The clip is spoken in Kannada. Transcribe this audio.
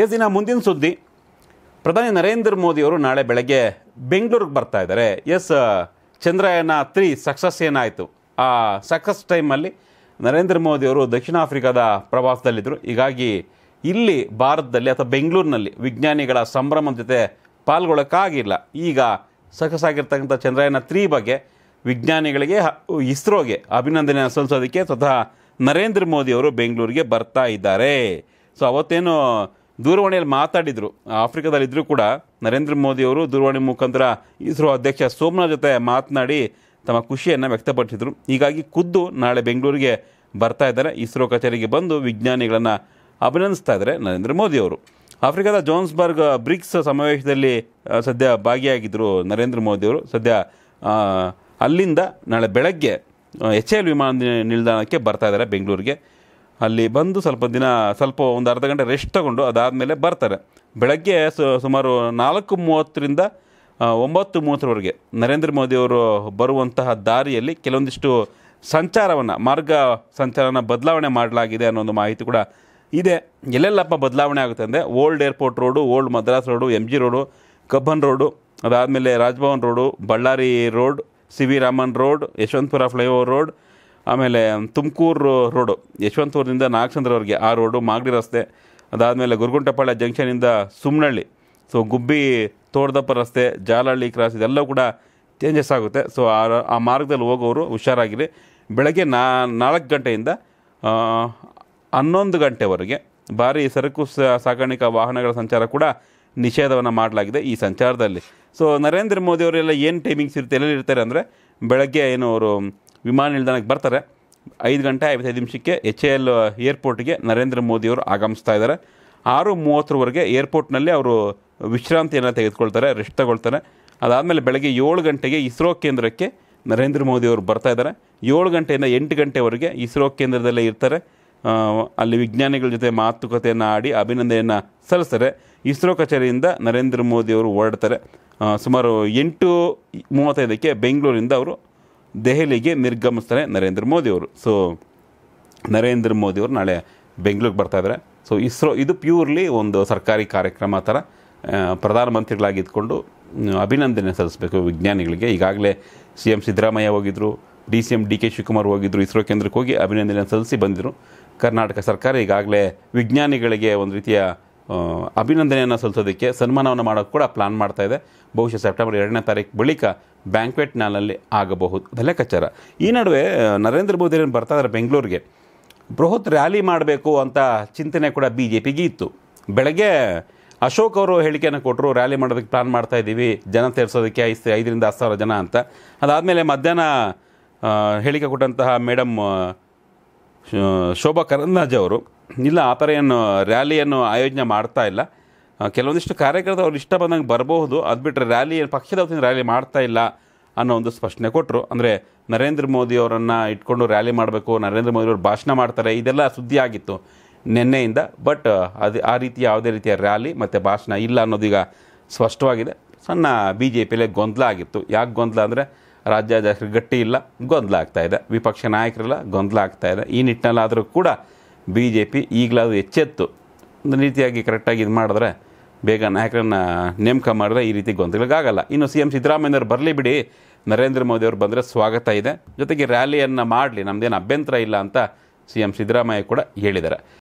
ಎಸ್ ದಿನ ಮುಂದಿನ ಸುದ್ದಿ ಪ್ರಧಾನಿ ನರೇಂದ್ರ ಮೋದಿಯವರು ನಾಳೆ ಬೆಳಗ್ಗೆ ಬೆಂಗಳೂರಿಗೆ ಬರ್ತಾ ಇದ್ದಾರೆ ಎಸ್ ಚಂದ್ರಯಾನ ತ್ರೀ ಸಕ್ಸಸ್ ಏನಾಯಿತು ಆ ಸಕ್ಸಸ್ ಟೈಮಲ್ಲಿ ನರೇಂದ್ರ ಮೋದಿಯವರು ದಕ್ಷಿಣ ಆಫ್ರಿಕಾದ ಪ್ರವಾಸದಲ್ಲಿದ್ದರು ಹೀಗಾಗಿ ಇಲ್ಲಿ ಭಾರತದಲ್ಲಿ ಅಥವಾ ಬೆಂಗಳೂರಿನಲ್ಲಿ ವಿಜ್ಞಾನಿಗಳ ಸಂಭ್ರಮದ ಜೊತೆ ಪಾಲ್ಗೊಳ್ಳೋಕ್ಕಾಗಿಲ್ಲ ಈಗ ಸಕ್ಸಸ್ ಆಗಿರ್ತಕ್ಕಂಥ ಚಂದ್ರಯಾನ ತ್ರೀ ಬಗ್ಗೆ ವಿಜ್ಞಾನಿಗಳಿಗೆ ಇಸ್ರೋಗೆ ಅಭಿನಂದನೆ ಸಲ್ಲಿಸೋದಕ್ಕೆ ಸ್ವತಃ ನರೇಂದ್ರ ಮೋದಿಯವರು ಬೆಂಗಳೂರಿಗೆ ಬರ್ತಾ ಇದ್ದಾರೆ ಸೊ ಅವತ್ತೇನು ದೂರವಾಣಿಯಲ್ಲಿ ಮಾತಾಡಿದರು ಆಫ್ರಿಕಾದಲ್ಲಿದ್ದರೂ ಕೂಡ ನರೇಂದ್ರ ಮೋದಿಯವರು ದೂರವಾಣಿ ಮುಖಾಂತರ ಇಸ್ರೋ ಅಧ್ಯಕ್ಷ ಸೋಮನಾಥ್ ಜೊತೆ ಮಾತನಾಡಿ ತಮ್ಮ ಖುಷಿಯನ್ನು ವ್ಯಕ್ತಪಡಿಸಿದರು ಹೀಗಾಗಿ ಖುದ್ದು ನಾಳೆ ಬೆಂಗಳೂರಿಗೆ ಬರ್ತಾ ಇದ್ದಾರೆ ಇಸ್ರೋ ಕಚೇರಿಗೆ ಬಂದು ವಿಜ್ಞಾನಿಗಳನ್ನು ಅಭಿನಂದಿಸ್ತಾ ಇದ್ದಾರೆ ನರೇಂದ್ರ ಮೋದಿಯವರು ಆಫ್ರಿಕಾದ ಜೋನ್ಸ್ಬರ್ಗ್ ಬ್ರಿಕ್ಸ್ ಸಮಾವೇಶದಲ್ಲಿ ಸದ್ಯ ಭಾಗಿಯಾಗಿದ್ದರು ನರೇಂದ್ರ ಮೋದಿಯವರು ಸದ್ಯ ಅಲ್ಲಿಂದ ನಾಳೆ ಬೆಳಗ್ಗೆ ಎಚ್ ಎಲ್ ವಿಮಾನ ನಿಲ್ದಾಣಕ್ಕೆ ಬರ್ತಾ ಇದ್ದಾರೆ ಬೆಂಗಳೂರಿಗೆ ಅಲ್ಲಿ ಬಂದು ಸ್ವಲ್ಪ ದಿನ ಸ್ವಲ್ಪ ಒಂದು ಅರ್ಧ ಗಂಟೆ ರೆಸ್ಟ್ ತಗೊಂಡು ಅದಾದಮೇಲೆ ಬರ್ತಾರೆ ಬೆಳಗ್ಗೆ ಸುಮಾರು ನಾಲ್ಕು ಮೂವತ್ತರಿಂದ ಒಂಬತ್ತು ಮೂವತ್ತರವರೆಗೆ ನರೇಂದ್ರ ಮೋದಿಯವರು ಬರುವಂತಹ ದಾರಿಯಲ್ಲಿ ಕೆಲವೊಂದಿಷ್ಟು ಸಂಚಾರವನ್ನು ಮಾರ್ಗ ಸಂಚಾರನ ಬದಲಾವಣೆ ಮಾಡಲಾಗಿದೆ ಅನ್ನೋ ಒಂದು ಮಾಹಿತಿ ಕೂಡ ಇದೆ ಎಲ್ಲೆಲ್ಲಪ್ಪ ಬದಲಾವಣೆ ಆಗುತ್ತೆ ಅಂದರೆ old airport road old Madras road M G road Cubbon road ಅದಾದಮೇಲೆ Raj Bhavan road Ballari road C V Raman road Yeshwanthpur flyover road ಆಮೇಲೆ ತುಮಕೂರು ರೋಡು ಯಶವಂತಪುರದಿಂದ ನಾಗಚಂದ್ರವರೆಗೆ ಆ ರೋಡು ಮಾಗಡಿ ರಸ್ತೆ ಅದಾದಮೇಲೆ ಗುರುಗುಂಟಪಾಳ್ಯ ಜಂಕ್ಷನಿಂದ ಸುಮ್ನಳ್ಳಿ ಸೊ ಗುಬ್ಬಿ ತೋಟದಪ್ಪ ರಸ್ತೆ ಜಾಲಹಳ್ಳಿ ಕ್ರಾಸ್ ಇದೆಲ್ಲ ಕೂಡ ಚೇಂಜಸ್ ಆಗುತ್ತೆ ಸೊ ಆ ಮಾರ್ಗದಲ್ಲಿ ಹೋಗೋರು ಹುಷಾರಾಗಿರಿ ಬೆಳಗ್ಗೆ ನಾ ನಾಲ್ಕು ಗಂಟೆಯಿಂದ ಹನ್ನೊಂದು ಗಂಟೆವರೆಗೆ ಭಾರಿ ಸರಕು ಸಾಗಾಣಿಕಾ ವಾಹನಗಳ ಸಂಚಾರ ಕೂಡ ನಿಷೇಧವನ್ನು ಮಾಡಲಾಗಿದೆ ಈ ಸಂಚಾರದಲ್ಲಿ ಸೊ ನರೇಂದ್ರ ಮೋದಿಯವರೆಲ್ಲ ಏನು ಟೈಮಿಂಗ್ಸ್ ಇರುತ್ತೆ ಎಲ್ಲೆಲ್ಲಿರ್ತಾರೆ ಇರ್ತಾರೆ ಅಂದರೆ ಬೆಳಗ್ಗೆ ಏನು ಅವರು ವಿಮಾನ ನಿಲ್ದಾಣಕ್ಕೆ ಬರ್ತಾರೆ ಐದು ಗಂಟೆ ಐವತ್ತೈದು ನಿಮಿಷಕ್ಕೆ ಎಚ್ ಎ ಎಲ್ ಏರ್ಪೋರ್ಟ್ಗೆ ನರೇಂದ್ರ ಮೋದಿಯವರು ಆಗಮಿಸ್ತಾ ಇದ್ದಾರೆ ಆರು ಮೂವತ್ತರವರೆಗೆ ಏರ್ಪೋರ್ಟ್ನಲ್ಲಿ ಅವರು ವಿಶ್ರಾಂತಿಯನ್ನು ತೆಗೆದುಕೊಳ್ತಾರೆ ರೆಸ್ಟ್ ತಗೊಳ್ತಾರೆ ಅದಾದಮೇಲೆ ಬೆಳಗ್ಗೆ ಏಳು ಗಂಟೆಗೆ ಇಸ್ರೋ ಕೇಂದ್ರಕ್ಕೆ ನರೇಂದ್ರ ಮೋದಿಯವರು ಬರ್ತಾ ಇದ್ದಾರೆ ಏಳು ಗಂಟೆಯಿಂದ ಎಂಟು ಗಂಟೆವರೆಗೆ ಇಸ್ರೋ ಕೇಂದ್ರದಲ್ಲೇ ಇರ್ತಾರೆ ಅಲ್ಲಿ ವಿಜ್ಞಾನಿಗಳ ಜೊತೆ ಮಾತುಕತೆಯನ್ನು ಆಡಿ ಅಭಿನಂದನೆಯನ್ನು ಸಲ್ಲಿಸ್ತಾರೆ ಇಸ್ರೋ ಕಚೇರಿಯಿಂದ ನರೇಂದ್ರ ಮೋದಿಯವರು ಹೊರಡ್ತಾರೆ ಸುಮಾರು ಎಂಟು ಮೂವತ್ತೈದಕ್ಕೆ ಬೆಂಗಳೂರಿಂದ ಅವರು ದೆಹಲಿಗೆ ನಿರ್ಗಮಿಸ್ತಾರೆ ನರೇಂದ್ರ ಮೋದಿಯವರು ಸೊ ನರೇಂದ್ರ ಅವರು ನಾಳೆ ಬೆಂಗಳೂರಿಗೆ ಬರ್ತಾಯಿದ್ದಾರೆ ಸೊ ಇಸ್ರೋ ಇದು ಪ್ಯೂರ್ಲಿ ಒಂದು ಸರ್ಕಾರಿ ಕಾರ್ಯಕ್ರಮ ಥರ ಪ್ರಧಾನಮಂತ್ರಿಗಳಾಗಿದ್ದುಕೊಂಡು ಅಭಿನಂದನೆ ಸಲ್ಲಿಸಬೇಕು ವಿಜ್ಞಾನಿಗಳಿಗೆ ಈಗಾಗಲೇ ಸಿ ಎಮ್ ಸಿದ್ದರಾಮಯ್ಯ ಹೋಗಿದ್ದರು D C M D K Shivakumar ಹೋಗಿದ್ದರು ಇಸ್ರೋ ಕೇಂದ್ರಕ್ಕೆ ಹೋಗಿ ಅಭಿನಂದನೆ ಸಲ್ಲಿಸಿ ಬಂದಿದ್ದರು ಕರ್ನಾಟಕ ಸರ್ಕಾರ ಈಗಾಗಲೇ ವಿಜ್ಞಾನಿಗಳಿಗೆ ಒಂದು ರೀತಿಯ ಅಭಿನಂದನೆಯನ್ನು ಸಲ್ಲಿಸೋದಕ್ಕೆ ಸನ್ಮಾನವನ್ನು ಮಾಡೋದು ಕೂಡ ಪ್ಲಾನ್ ಮಾಡ್ತಾ ಇದೆ ಬಹುಶಃ ಸೆಪ್ಟೆಂಬರ್ ಎರಡನೇ ತಾರೀಕು ಬಳಿಕ ಬ್ಯಾಂಕ್ವೆಟ್ ನಾಲಲ್ಲಿ ಆಗಬಹುದು ಲೆಕ್ಕಾಚಾರ ಈ ನಡುವೆ ನರೇಂದ್ರ ಮೋದಿ ಏನು ಬರ್ತಾ ಇದ್ದಾರೆ ಬೆಂಗಳೂರಿಗೆ ಬೃಹತ್ ರ್ಯಾಲಿ ಮಾಡಬೇಕು ಅಂತ ಚಿಂತನೆ ಕೂಡ ಬಿ ಜೆ ಪಿಗೆ ಇತ್ತು ಬೆಳಗ್ಗೆ ಅಶೋಕ್ ಅವರು ಹೇಳಿಕೆಯನ್ನು ಕೊಟ್ಟರು ರ್ಯಾಲಿ ಮಾಡೋದಕ್ಕೆ ಪ್ಲಾನ್ ಮಾಡ್ತಾ ಇದ್ದೀವಿ ಜನ ಸೇರಿಸೋದಕ್ಕೆ ಐದು ಐದರಿಂದ ಹತ್ತು ಸಾವಿರ ಜನ ಅಂತ ಅದಾದಮೇಲೆ ಮಧ್ಯಾಹ್ನ ಹೇಳಿಕೆ ಕೊಟ್ಟಂತಹ ಮೇಡಮ್ ಶೋಭಾ ಕರಂದಾಜ್ ಅವರು ಇಲ್ಲ ಆ ಥರ ಏನು ರ್ಯಾಲಿಯನ್ನು ಆಯೋಜನೆ ಮಾಡ್ತಾ ಇಲ್ಲ ಕೆಲವೊಂದಿಷ್ಟು ಕಾರ್ಯಕರ್ತರು ಅವ್ರು ಇಷ್ಟ ಬಂದಂಗೆ ಬರಬಹುದು ಅದು ಬಿಟ್ಟರೆ ರ್ಯಾಲಿ ಪಕ್ಷದ ವತಿಯಿಂದ ರ್ಯಾಲಿ ಮಾಡ್ತಾ ಇಲ್ಲ ಅನ್ನೋ ಒಂದು ಸ್ಪಷ್ಟನೆ ಕೊಟ್ಟರು ಅಂದರೆ ನರೇಂದ್ರ ಮೋದಿ ಅವರನ್ನು ಇಟ್ಕೊಂಡು ರ್ಯಾಲಿ ಮಾಡಬೇಕು ನರೇಂದ್ರ ಮೋದಿ ಅವರು ಭಾಷಣ ಮಾಡ್ತಾರೆ ಇದೆಲ್ಲ ಸುದ್ದಿ ಆಗಿತ್ತು ನಿನ್ನೆಯಿಂದ ಬಟ್ ಅದು ಆ ರೀತಿ ಯಾವುದೇ ರೀತಿಯ ರ್ಯಾಲಿ ಮತ್ತು ಭಾಷಣ ಇಲ್ಲ ಅನ್ನೋದೀಗ ಸ್ಪಷ್ಟವಾಗಿದೆ ಸಣ್ಣ ಬಿ ಜೆ ಪಿಲೆ ಗೊಂದಲ ಆಗಿತ್ತು ಯಾಕೆ ಗೊಂದಲ ಅಂದರೆ ರಾಜ್ಯಾಧ್ಯಕ್ಷರು ಗಟ್ಟಿ ಇಲ್ಲ ಗೊಂದಲ ಆಗ್ತಾಯಿದೆ ವಿಪಕ್ಷ ನಾಯಕರೆಲ್ಲ ಗೊಂದಲ ಆಗ್ತಾಯಿದೆ ಈ ನಿಟ್ಟಿನಲ್ಲಾದರೂ ಕೂಡ ಬಿ ಜೆ ಪಿ ಈಗಲಾದರೂ ಎಚ್ಚೆತ್ತು ಒಂದು ರೀತಿಯಾಗಿ ಕರೆಕ್ಟಾಗಿ ಇದು ಮಾಡಿದ್ರೆ ಬೇಗ ನಾಯಕರನ್ನು ನೇಮಕ ಮಾಡಿದ್ರೆ ಈ ರೀತಿ ಗೊಂದಲಗಾಗಲ್ಲ ಇನ್ನು ಸಿ ಎಂ ಸಿದ್ದರಾಮಯ್ಯವ್ರು ಬರಲಿ ಬಿಡಿ ನರೇಂದ್ರ ಮೋದಿಯವ್ರು ಬಂದರೆ ಸ್ವಾಗತ ಇದೆ ಜೊತೆಗೆ ರ್ಯಾಲಿಯನ್ನು ಮಾಡಲಿ ನಮ್ಮದೇನು ಅಭ್ಯಂತರ ಇಲ್ಲ ಅಂತ ಸಿ ಎಂ ಸಿದ್ದರಾಮಯ್ಯ ಕೂಡ ಹೇಳಿದ್ದಾರೆ